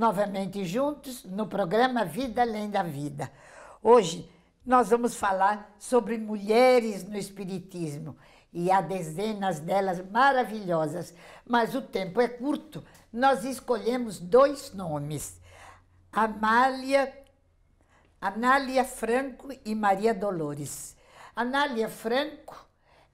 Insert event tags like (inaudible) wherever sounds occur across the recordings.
novamente juntos no programa Vida Além da Vida. Hoje nós vamos falar sobre mulheres no Espiritismo e há dezenas delas maravilhosas, mas o tempo é curto. Nós escolhemos dois nomes: Amália, Anália Franco e Maria Dolores. Anália Franco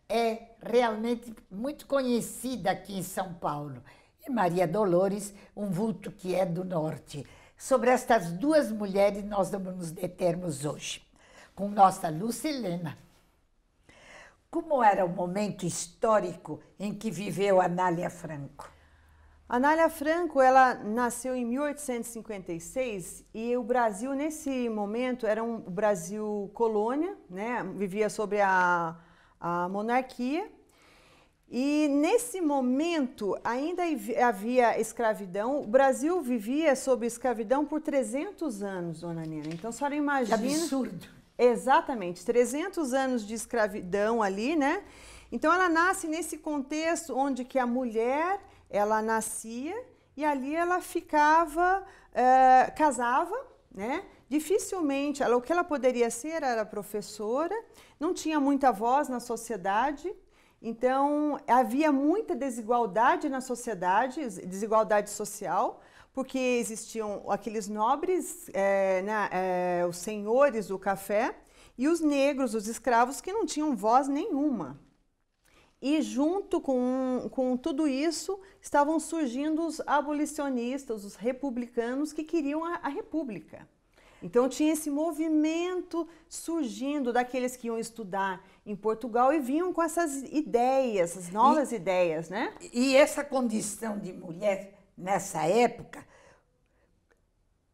é realmente muito conhecida aqui em São Paulo e Maria Dolores, um vulto que é do norte. Sobre estas duas mulheres nós vamos nos determos hoje, com nossa Lucilena. Como era o momento histórico em que viveu Anália Franco? Anália Franco, ela nasceu em 1856 e o Brasil nesse momento era um Brasil colônia, né? Vivia sobre a, a monarquia e nesse momento ainda havia escravidão. O Brasil vivia sob escravidão por 300 anos, dona Nina. Então a senhora imagina. Que absurdo. Exatamente, 300 anos de escravidão ali, né? Então ela nasce nesse contexto onde que a mulher ela nascia e ali ela ficava, uh, casava, né? Dificilmente, ela, o que ela poderia ser era professora, não tinha muita voz na sociedade, então, havia muita desigualdade na sociedade, desigualdade social, porque existiam aqueles nobres, é, né, é, os senhores do café, e os negros, os escravos, que não tinham voz nenhuma. E junto com, com tudo isso estavam surgindo os abolicionistas, os republicanos que queriam a, a república. Então tinha esse movimento surgindo daqueles que iam estudar em Portugal e vinham com essas ideias, essas novas e, ideias, né? E essa condição de mulher nessa época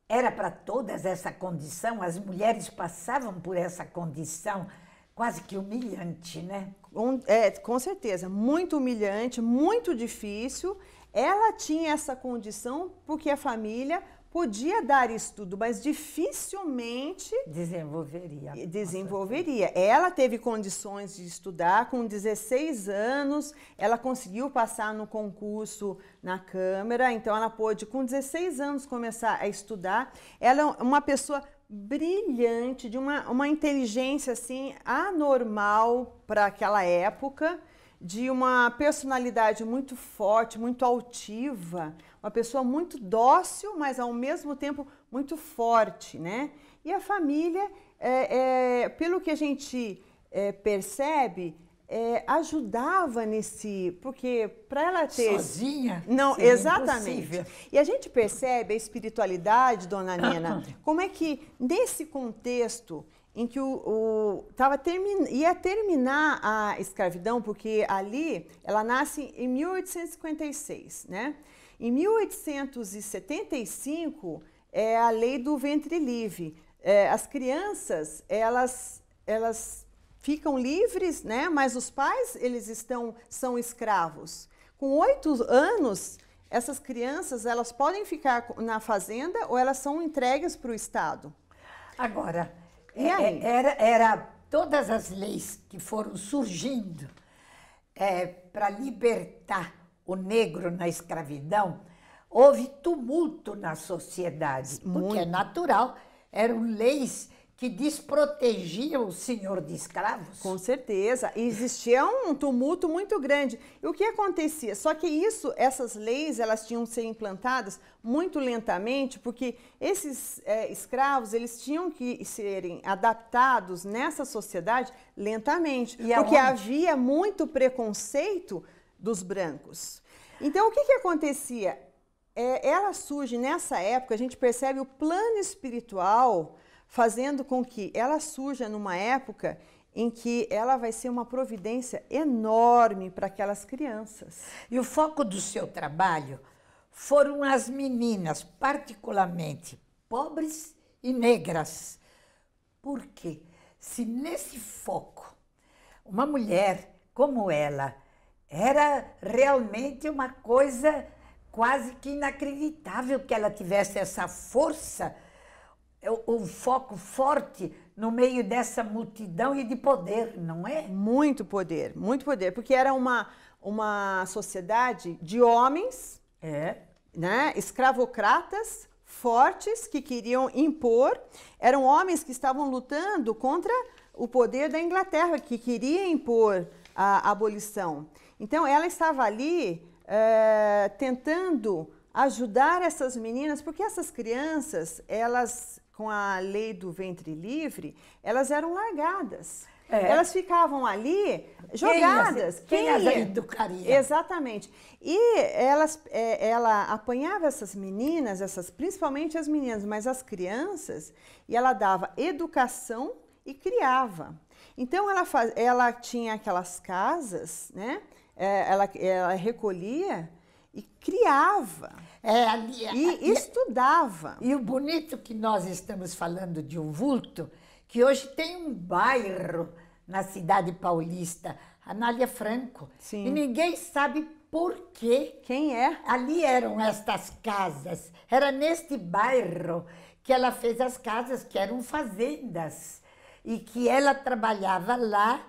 era para todas essa condição, as mulheres passavam por essa condição quase que humilhante, né? Um, é, com certeza, muito humilhante, muito difícil. Ela tinha essa condição porque a família podia dar estudo, mas dificilmente desenvolveria. Desenvolveria. Ela teve condições de estudar com 16 anos, ela conseguiu passar no concurso na Câmara, então ela pôde com 16 anos começar a estudar. Ela é uma pessoa brilhante, de uma, uma inteligência assim anormal para aquela época de uma personalidade muito forte, muito altiva, uma pessoa muito dócil, mas ao mesmo tempo muito forte, né? E a família, é, é, pelo que a gente é, percebe, é, ajudava nesse, porque para ela ter sozinha, não, Sim, exatamente. Impossível. E a gente percebe a espiritualidade, dona Nina, (clears throat) como é que nesse contexto em que o, o tava termin, ia terminar a escravidão, porque ali ela nasce em 1856, né? Em 1875 é a lei do ventre livre. É, as crianças elas elas ficam livres, né? Mas os pais eles estão são escravos. Com oito anos essas crianças elas podem ficar na fazenda ou elas são entregues para o estado. Agora e é, é, aí? Era, era todas as leis que foram surgindo é, para libertar o negro na escravidão, houve tumulto na sociedade, Muito. porque é natural, eram leis que desprotegia o senhor de escravos? Com certeza. existia um tumulto muito grande. E o que acontecia? Só que isso, essas leis, elas tinham que ser implantadas muito lentamente, porque esses é, escravos, eles tinham que serem adaptados nessa sociedade lentamente. E porque aonde? havia muito preconceito dos brancos. Então, o que, que acontecia? É, ela surge nessa época, a gente percebe o plano espiritual fazendo com que ela surja numa época em que ela vai ser uma providência enorme para aquelas crianças. E o foco do seu trabalho foram as meninas, particularmente pobres e negras. Porque se nesse foco uma mulher como ela era realmente uma coisa quase que inacreditável que ela tivesse essa força um é foco forte no meio dessa multidão e de poder, não é? Muito poder, muito poder, porque era uma, uma sociedade de homens, é. né, escravocratas, fortes, que queriam impor, eram homens que estavam lutando contra o poder da Inglaterra, que queria impor a abolição. Então, ela estava ali é, tentando ajudar essas meninas, porque essas crianças, elas com a lei do ventre livre, elas eram largadas. É. Elas ficavam ali jogadas. Quem, as, quem, quem as educaria? Exatamente. E elas, é, ela apanhava essas meninas, essas principalmente as meninas, mas as crianças, e ela dava educação e criava. Então ela, faz, ela tinha aquelas casas, né? É, ela, ela recolhia e criava. É, ali, e, é estudava. E o bonito que nós estamos falando de um vulto, que hoje tem um bairro na cidade paulista, Anália Franco. Sim. E ninguém sabe por quê. Quem é? Ali eram estas casas. Era neste bairro que ela fez as casas, que eram fazendas. E que ela trabalhava lá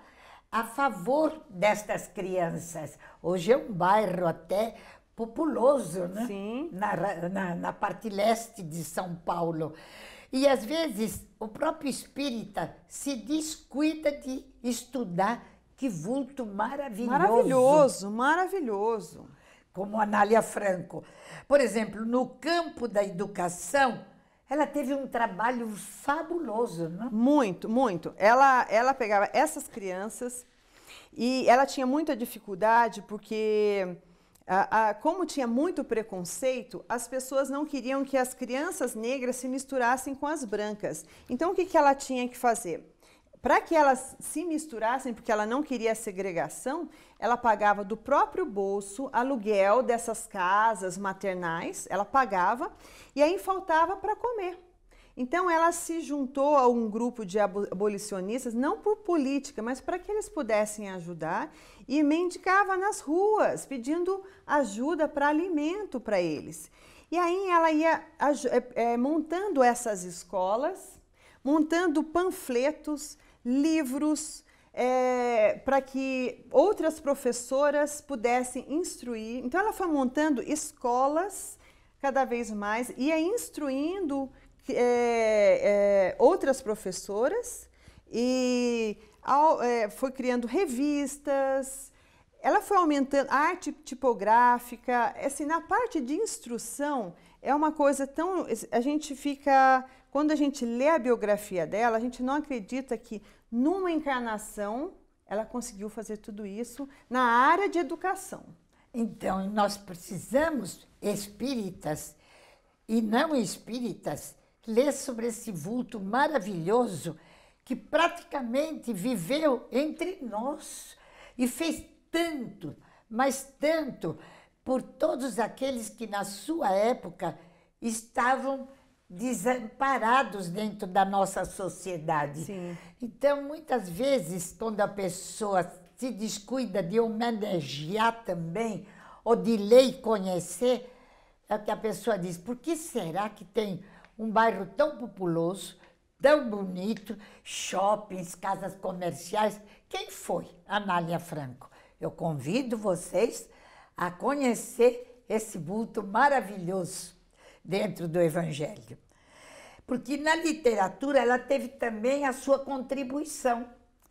a favor destas crianças. Hoje é um bairro até populoso, né? Sim. Na, na, na parte leste de São Paulo. E às vezes o próprio espírita se descuida de estudar que vulto maravilhoso. Maravilhoso, maravilhoso. Como Anália Franco. Por exemplo, no campo da educação, ela teve um trabalho fabuloso, não? Né? Muito, muito. Ela, ela pegava essas crianças e ela tinha muita dificuldade porque como tinha muito preconceito, as pessoas não queriam que as crianças negras se misturassem com as brancas. Então, o que, que ela tinha que fazer? Para que elas se misturassem, porque ela não queria a segregação, ela pagava do próprio bolso aluguel dessas casas maternais, ela pagava, e aí faltava para comer. Então ela se juntou a um grupo de abolicionistas, não por política, mas para que eles pudessem ajudar e mendicava nas ruas, pedindo ajuda para alimento para eles. E aí ela ia é, é, montando essas escolas, montando panfletos, livros, é, para que outras professoras pudessem instruir. Então ela foi montando escolas cada vez mais, ia instruindo é, é, outras professoras e ao, é, foi criando revistas. Ela foi aumentando a arte tipográfica. Assim, na parte de instrução é uma coisa tão a gente fica quando a gente lê a biografia dela, a gente não acredita que numa encarnação ela conseguiu fazer tudo isso na área de educação. Então, nós precisamos espíritas e não espíritas ler sobre esse vulto maravilhoso que praticamente viveu entre nós e fez tanto, mas tanto por todos aqueles que na sua época estavam desamparados dentro da nossa sociedade. Sim. Então, muitas vezes, quando a pessoa se descuida de homenagear também, ou de ler e conhecer, é o que a pessoa diz: por que será que tem um bairro tão populoso, tão bonito, shoppings, casas comerciais. Quem foi Anália Franco? Eu convido vocês a conhecer esse bulto maravilhoso dentro do Evangelho. Porque na literatura ela teve também a sua contribuição.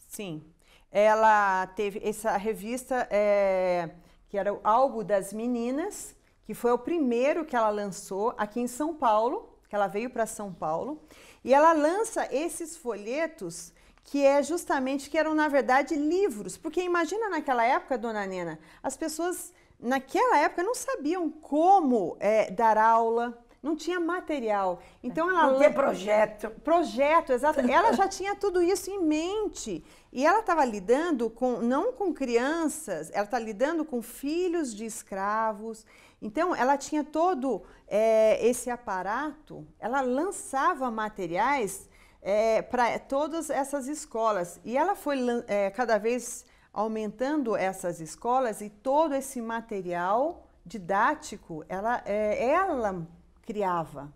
Sim, ela teve essa revista é, que era o Algo das Meninas, que foi o primeiro que ela lançou aqui em São Paulo que ela veio para São Paulo, e ela lança esses folhetos que é justamente que eram na verdade livros, porque imagina naquela época, dona Nena, as pessoas naquela época não sabiam como é, dar aula, não tinha material. Então ela não tinha projeto. Projeto, exato. (laughs) Ela já tinha tudo isso em mente. E ela estava lidando com não com crianças, ela está lidando com filhos de escravos, então, ela tinha todo é, esse aparato, ela lançava materiais é, para todas essas escolas. E ela foi é, cada vez aumentando essas escolas e todo esse material didático, ela, é, ela criava.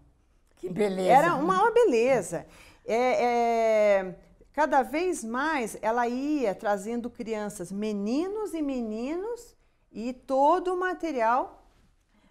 Que beleza! Era uma, uma beleza. É, é, cada vez mais ela ia trazendo crianças, meninos e meninos, e todo o material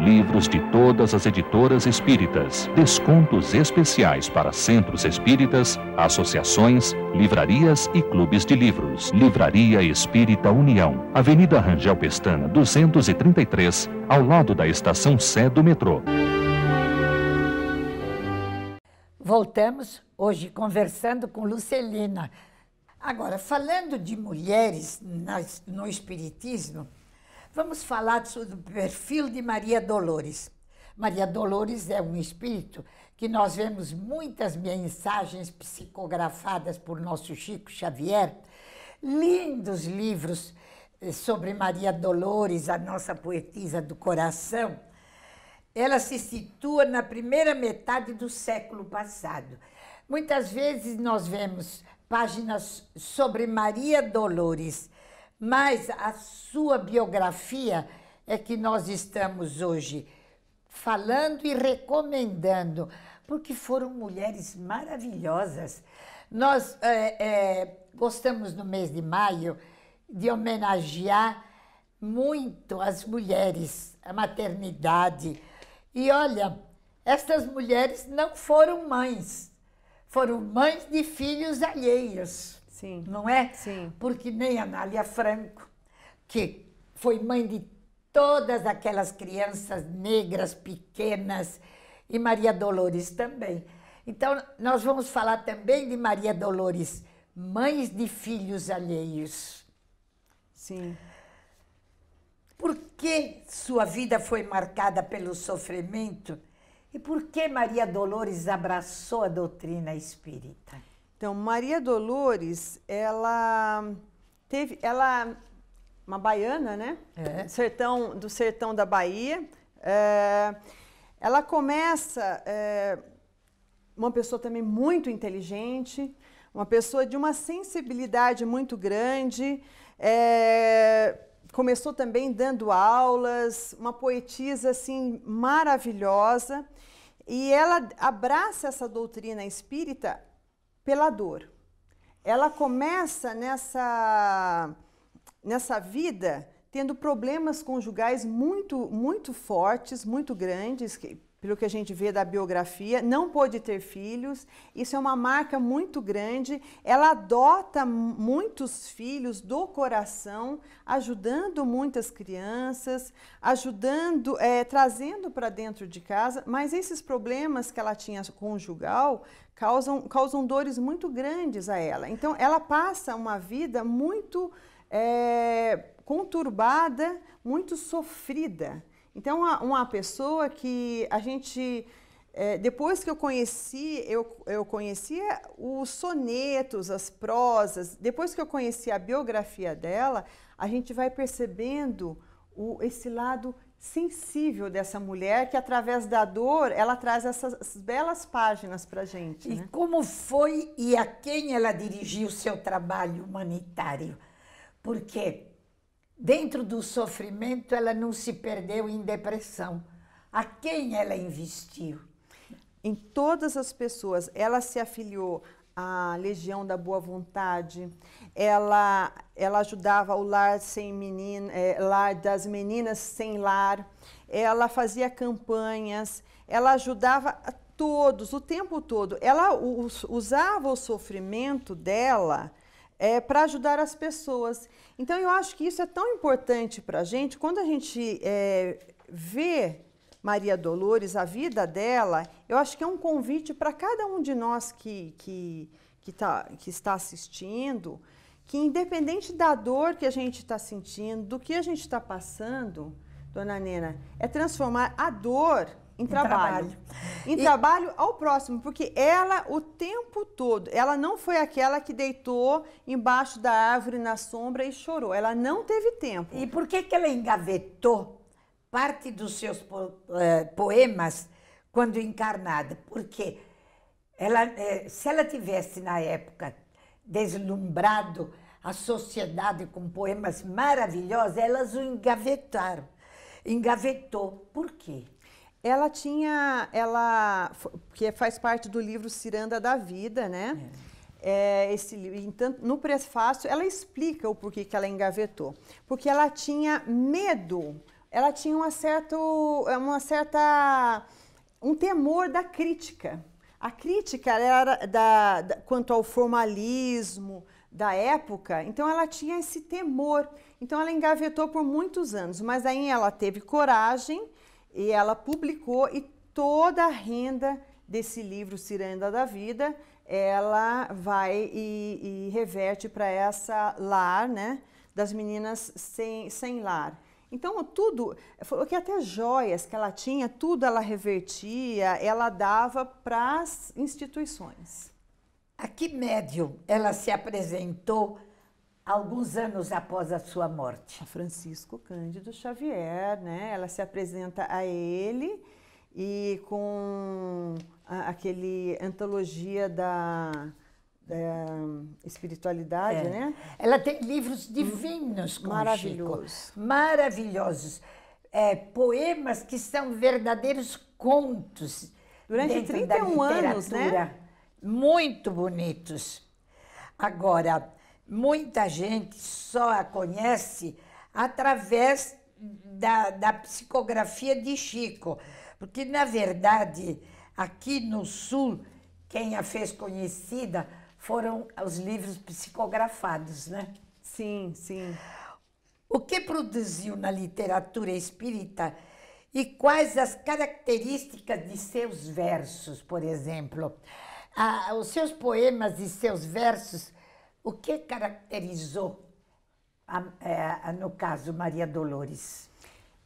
livros de todas as editoras espíritas, descontos especiais para centros espíritas, associações, livrarias e clubes de livros. Livraria Espírita União, Avenida Rangel Pestana, 233, ao lado da estação Sé do metrô. Voltamos hoje conversando com Lucelina. Agora, falando de mulheres no Espiritismo, Vamos falar sobre o perfil de Maria Dolores. Maria Dolores é um espírito que nós vemos muitas mensagens psicografadas por nosso Chico Xavier, lindos livros eh, sobre Maria Dolores, a nossa poetisa do coração. Ela se situa na primeira metade do século passado. Muitas vezes nós vemos páginas sobre Maria Dolores mas a sua biografia é que nós estamos hoje falando e recomendando, porque foram mulheres maravilhosas. Nós é, é, gostamos no mês de maio de homenagear muito as mulheres, a maternidade. E olha, estas mulheres não foram mães, foram mães de filhos alheios. Sim. Não é? Sim. Porque nem Nália Franco, que foi mãe de todas aquelas crianças negras pequenas e Maria Dolores também. Então, nós vamos falar também de Maria Dolores, mães de filhos alheios. Sim. Por que sua vida foi marcada pelo sofrimento? E por que Maria Dolores abraçou a doutrina espírita? Então, Maria Dolores, ela teve, ela uma baiana, né? É. Sertão do sertão da Bahia. É, ela começa é, uma pessoa também muito inteligente, uma pessoa de uma sensibilidade muito grande. É, começou também dando aulas, uma poetisa assim maravilhosa. E ela abraça essa doutrina espírita pela dor. Ela começa nessa, nessa vida tendo problemas conjugais muito, muito fortes, muito grandes, que pelo que a gente vê da biografia, não pôde ter filhos. Isso é uma marca muito grande. Ela adota muitos filhos do coração, ajudando muitas crianças, ajudando, é, trazendo para dentro de casa. Mas esses problemas que ela tinha conjugal causam, causam dores muito grandes a ela. Então, ela passa uma vida muito é, conturbada, muito sofrida então, uma pessoa que a gente. É, depois que eu conheci, eu, eu conhecia os sonetos, as prosas, depois que eu conheci a biografia dela, a gente vai percebendo o, esse lado sensível dessa mulher que através da dor ela traz essas belas páginas para gente. E né? como foi e a quem ela dirigiu o seu trabalho humanitário? Porque dentro do sofrimento, ela não se perdeu em depressão. A quem ela investiu? Em todas as pessoas. Ela se afiliou à Legião da Boa Vontade, ela, ela ajudava o lar, sem menino, é, lar das meninas sem lar, ela fazia campanhas, ela ajudava todos, o tempo todo. Ela usava o sofrimento dela é, para ajudar as pessoas. Então, eu acho que isso é tão importante para a gente, quando a gente é, vê Maria Dolores, a vida dela, eu acho que é um convite para cada um de nós que, que, que, tá, que está assistindo, que independente da dor que a gente está sentindo, do que a gente está passando, dona Nena, é transformar a dor em trabalho. Em trabalho, e... trabalho ao próximo, porque ela o tempo todo, ela não foi aquela que deitou embaixo da árvore na sombra e chorou. Ela não teve tempo. E por que, que ela engavetou parte dos seus po eh, poemas quando encarnada? Porque ela, eh, se ela tivesse na época deslumbrado a sociedade com poemas maravilhosos, elas o engavetaram. Engavetou. Por quê? Ela tinha, ela, que faz parte do livro Ciranda da Vida, né? É. é esse, então, no prefácio, ela explica o porquê que ela engavetou. Porque ela tinha medo, ela tinha uma certa, uma certa, um temor da crítica. A crítica era da, da quanto ao formalismo, da época, então ela tinha esse temor. Então ela engavetou por muitos anos, mas aí ela teve coragem e ela publicou e toda a renda desse livro Ciranda da Vida ela vai e, e reverte para essa lar, né, das meninas sem, sem lar. Então tudo, falou que até joias que ela tinha, tudo ela revertia, ela dava para as instituições. A que médium ela se apresentou alguns anos após a sua morte? A Francisco Cândido Xavier, né? Ela se apresenta a ele e com a, aquele antologia da, da espiritualidade, é. né? Ela tem livros divinos, com maravilhosos, maravilhosos, é, poemas que são verdadeiros contos. Durante 31 anos, né? Muito bonitos. Agora, muita gente só a conhece através da, da psicografia de Chico, porque, na verdade, aqui no Sul, quem a fez conhecida foram os livros psicografados, né? Sim, sim. O que produziu na literatura espírita e quais as características de seus versos, por exemplo? Ah, os seus poemas e seus versos o que caracterizou, é, a, no caso, Maria Dolores?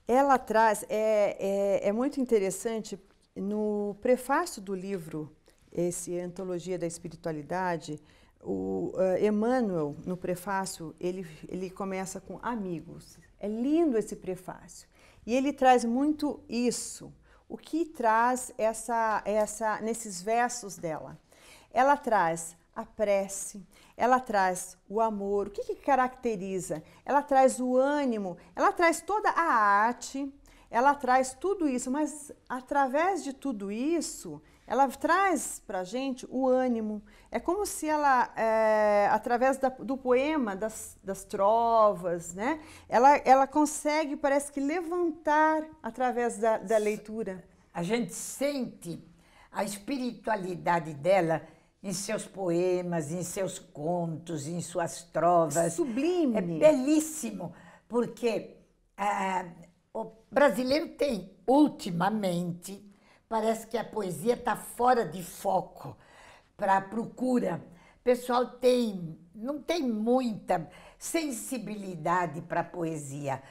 Ela traz, é, é, é, muito interessante, no prefácio do livro, esse Antologia da Espiritualidade, o uh, Emmanuel, no prefácio, ele, ele começa com amigos. É lindo esse prefácio. E ele traz muito isso. O que traz essa, essa nesses versos dela? Ela traz a prece, ela traz o amor, o que, que caracteriza? Ela traz o ânimo, ela traz toda a arte, ela traz tudo isso, mas através de tudo isso, ela traz para gente o ânimo. É como se ela, é, através da, do poema das, das trovas, né? Ela, ela consegue, parece que levantar através da, da leitura. A gente sente a espiritualidade dela em seus poemas, em seus contos, em suas trovas. Sublime! É belíssimo, porque ah, o brasileiro tem, ultimamente, parece que a poesia está fora de foco para a procura. O pessoal tem, não tem muita sensibilidade para a poesia,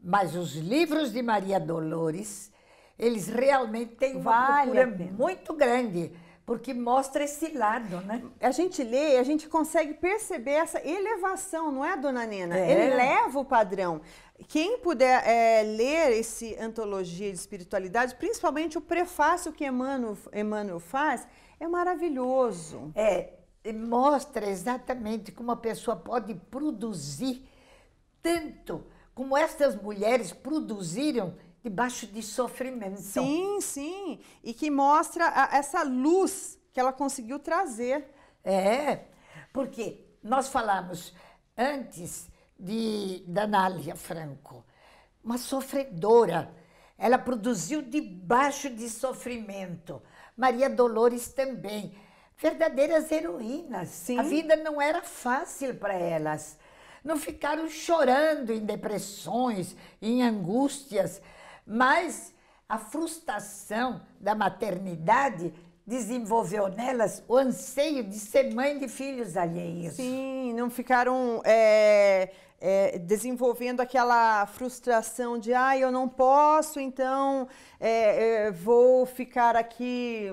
mas os livros de Maria Dolores, eles realmente têm uma vale procura muito grande porque mostra esse lado, né? A gente lê, a gente consegue perceber essa elevação, não é, dona Nena? É. Ele o padrão. Quem puder é, ler esse Antologia de Espiritualidade, principalmente o prefácio que Emmanuel, Emmanuel faz, é maravilhoso. É, mostra exatamente como a pessoa pode produzir tanto, como essas mulheres produziram Debaixo de sofrimento. Sim, sim. E que mostra a, essa luz que ela conseguiu trazer. É, porque nós falamos antes de, da Nália Franco, uma sofredora. Ela produziu debaixo de sofrimento. Maria Dolores também. Verdadeiras heroínas. Sim. A vida não era fácil para elas. Não ficaram chorando em depressões, em angústias mas a frustração da maternidade desenvolveu nelas o anseio de ser mãe de filhos alheios. Sim, não ficaram é, é, desenvolvendo aquela frustração de ah, eu não posso, então é, é, vou ficar aqui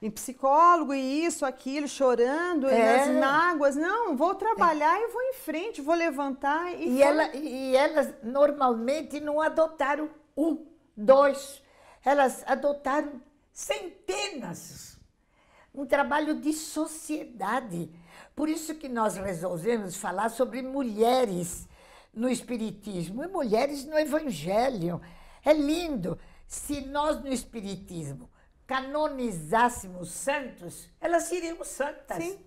em psicólogo e isso, aquilo, chorando, é. nas mágoas Não, vou trabalhar é. e vou em frente, vou levantar. E, e, ela, e elas normalmente não adotaram um, dois. Elas adotaram centenas. Um trabalho de sociedade. Por isso que nós resolvemos falar sobre mulheres no Espiritismo e mulheres no Evangelho. É lindo. Se nós no Espiritismo canonizássemos santos, elas seriam santas. Sim.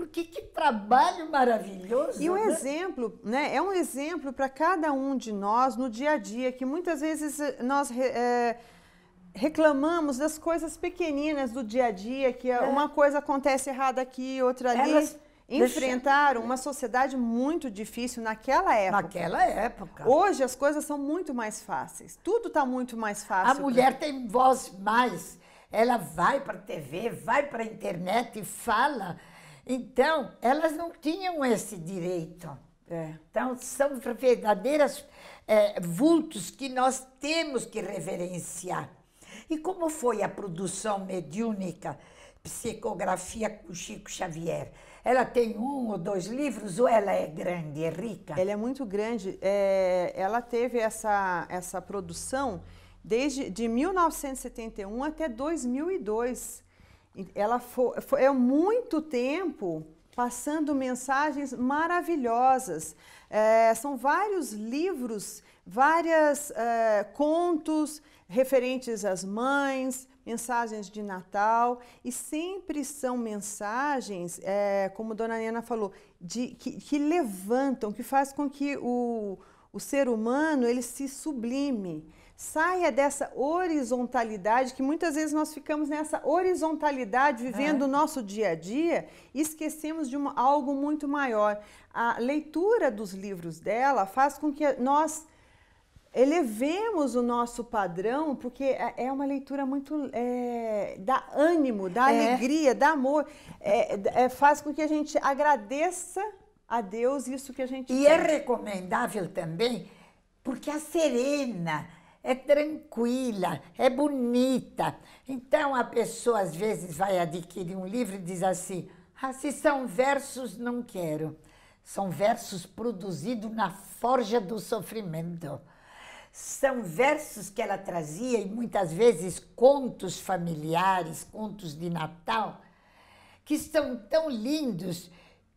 Porque que trabalho maravilhoso! E um né? exemplo, né? É um exemplo para cada um de nós no dia a dia, que muitas vezes eh, nós. É, reclamamos das coisas pequeninas do dia a dia, que é. uma coisa acontece errada aqui, outra ali. Elas enfrentaram uma sociedade muito difícil naquela época. Naquela época. Hoje as coisas são muito mais fáceis. Tudo está muito mais fácil. A mulher tem voz mais. Ela vai para a TV, vai para a internet e fala então, elas não tinham esse direito. É. Então, são verdadeiras é, vultos que nós temos que reverenciar. E como foi a produção mediúnica, psicografia com Chico Xavier? Ela tem um ou dois livros ou ela é grande, é rica? Ela é muito grande. É, ela teve essa, essa produção desde de 1971 até 2002. Ela foi, foi é muito tempo passando mensagens maravilhosas. É, são vários livros, vários é, contos referentes às mães, mensagens de Natal e sempre são mensagens, é, como Dona Nena falou, de, que, que, levantam, que faz com que o, o ser humano ele se sublime, Saia dessa horizontalidade, que muitas vezes nós ficamos nessa horizontalidade, vivendo é. o nosso dia a dia, e esquecemos de uma, algo muito maior. A leitura dos livros dela faz com que nós elevemos o nosso padrão, porque é, é uma leitura muito. É, dá ânimo, dá é. alegria, dá amor, é, é, faz com que a gente agradeça a Deus isso que a gente E tem. é recomendável também, porque a Serena é tranquila, é bonita. Então a pessoa às vezes vai adquirir um livro e diz assim: ah, se são versos, não quero. São versos produzidos na forja do sofrimento. São versos que ela trazia e muitas vezes contos familiares, contos de Natal, que são tão lindos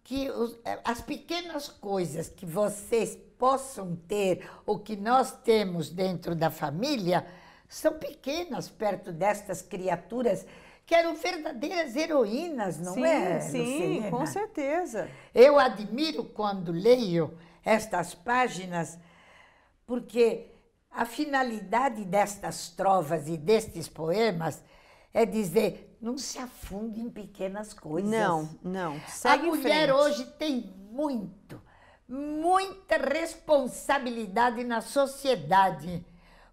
que os, eh, as pequenas coisas que vocês possam ter o que nós temos dentro da família são pequenas perto destas criaturas que eram verdadeiras heroínas, não sim, é? Sim, Luciana? com certeza. Eu admiro quando leio estas páginas, porque a finalidade destas trovas e destes poemas é dizer: não se afunde em pequenas coisas. Não, não. Segue a mulher hoje tem muito muita responsabilidade na sociedade,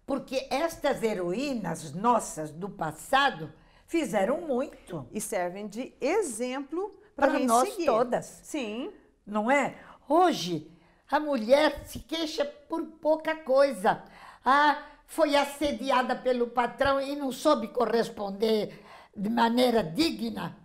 porque estas heroínas nossas do passado fizeram muito. E servem de exemplo para nós seguir. todas. Sim. Não é? Hoje, a mulher se queixa por pouca coisa. Ah, foi assediada pelo patrão e não soube corresponder de maneira digna,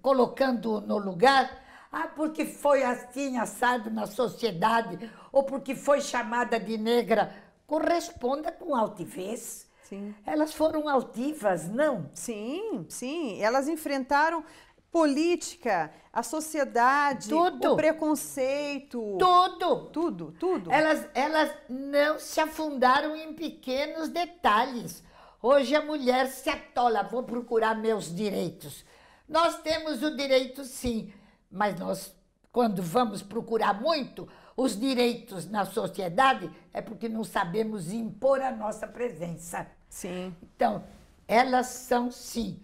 colocando no lugar ah, porque foi assim, assado na sociedade, ou porque foi chamada de negra. Corresponda com altivez. Sim. Elas foram altivas, não? Sim, sim. Elas enfrentaram política, a sociedade, tudo. o preconceito. Tudo. Tudo, tudo. Elas, elas não se afundaram em pequenos detalhes. Hoje a mulher se atola, vou procurar meus direitos. Nós temos o direito, sim, mas nós, quando vamos procurar muito os direitos na sociedade, é porque não sabemos impor a nossa presença. Sim. Então, elas são, sim,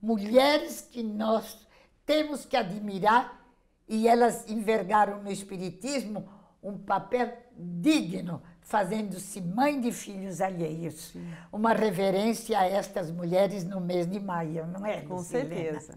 mulheres que nós temos que admirar e elas envergaram no Espiritismo um papel digno, fazendo-se mãe de filhos alheios. Sim. Uma reverência a estas mulheres no mês de maio, não é? Com certeza.